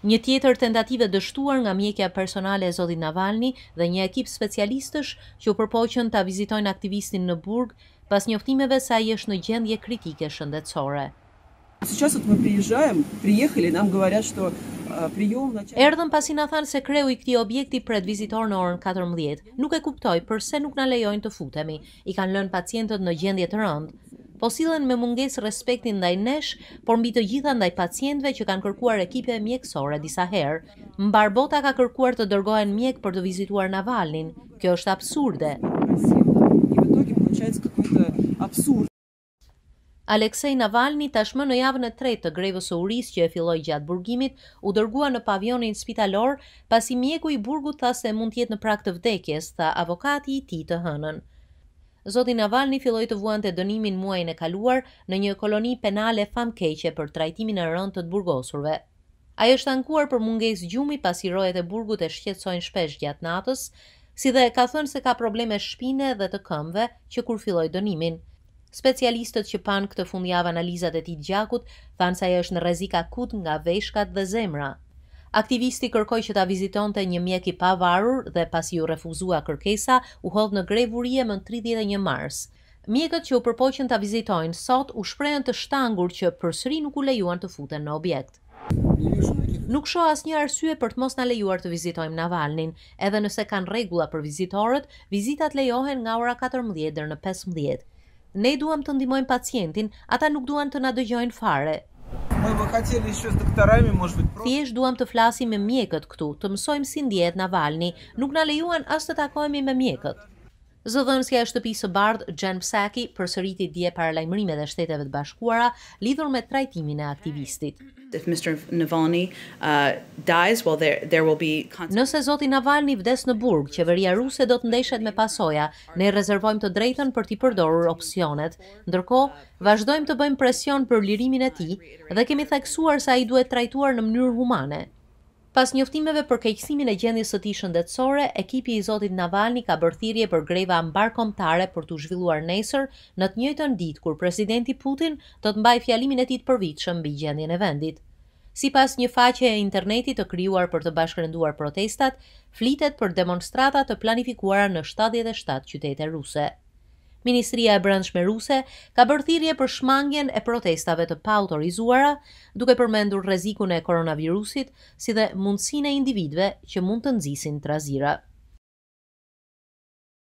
Një tjetër tentative dështuar nga mjekja personale e Zodit Navalni dhe një ekip specialistësh që u përpoqën të vizitojnë aktivistin në Burg pas njoftimeve sa i është në gjendje kritike shëndetësore. Erdhëm pasi na thanë se kreu i këti objekti për vizitor në orën 14. Nuk e kuptoj përse nuk në lejojnë të futemi. I kanë lënë pacientët në gjendje të rëndë, po silen me munges respektin ndaj nesh, por mbi të gjitha ndaj pacientve që kanë kërkuar ekipe mjekësore disa herë. Mbar bota ka kërkuar të dërgojnë mjek për të vizituar Navalnin, kjo është absurde. Aleksej Navalni tashmë në javën e tretë të grevës së uris që e filloi gjatë burgimit, u dërgua në pavionin spitalor pasi mjeku i burgut tha se mund të jetë në prag të vdekjes, tha avokati i tij të hënën. Zoti Navalni filloi të vuante dënimin muajin e kaluar në një koloni penale famkeqe për trajtimin e rënd të burgosurve. Ai është ankuar për mungesë gjumi pasi rojet e burgut e shqetësojnë shpesh gjatë natës, si dhe ka thënë se ka probleme shpine dhe të këmbëve që kur filloi dënimin. Specialistët që kanë këtë fundjavë analizat e tij gjakut, thanë se ai është në rrezik akut nga veshkat dhe zemra. Aktivisti kërkoj që ta vizitonte një mjek i pavarur dhe pas ju refuzua kërkesa, u hodh në grevurie më 31 mars. Mjekët që u përpoqën ta vizitojnë sot u shprehen të shtangur që përsëri nuk u lejuan të futen në objekt. Nuk as asnjë arsye për të mos na lejuar të vizitojmë Navalnin, edhe nëse kanë rregulla për vizitorët, vizitat lejohen nga ora 14 deri në 15. Ne duam të ndihmojmë pacientin, ata nuk duan të na dëgjojnë fare, Thjesht duham të flasim me mjekët këtu, të mësojmë si ndjetë Navalni, valni, nuk në lejuan as të takojmë me mjekët. Zëdhënësja e shtëpisë bardë, Gjen Psaki, për sëriti dje para e dhe shteteve të bashkuara, lidhur me trajtimin e aktivistit if Mr. Navalny uh dies well there there will be Nëse zoti Navalny vdes në burg, qeveria ruse do të ndeshet me pasoja. Ne rezervojmë të drejtën për të përdorur opsionet. Ndërkohë, vazhdojmë të bëjmë presion për lirimin e tij dhe kemi theksuar se ai duhet trajtuar në mënyrë humane. Pas njoftimeve për keqësimin e gjendjes së tij shëndetësore, ekipi i Zotit Navalni ka bërë thirrje për greva mbarkombëtare për t'u zhvilluar nesër, në të njëjtën ditë kur presidenti Putin do të mbajë fjalimin e tij të përvitshëm mbi gjendjen e vendit. Sipas një faqe e internetit të krijuar për të bashkërenduar protestat, flitet për demonstrata të planifikuara në 77 qytete ruse. Ministria e Brendshme Ruse ka bërë thirrje për shmangjen e protestave të paautorizuara, duke përmendur rrezikun e koronavirusit si dhe mundësinë e individëve që mund të nxisin trazira.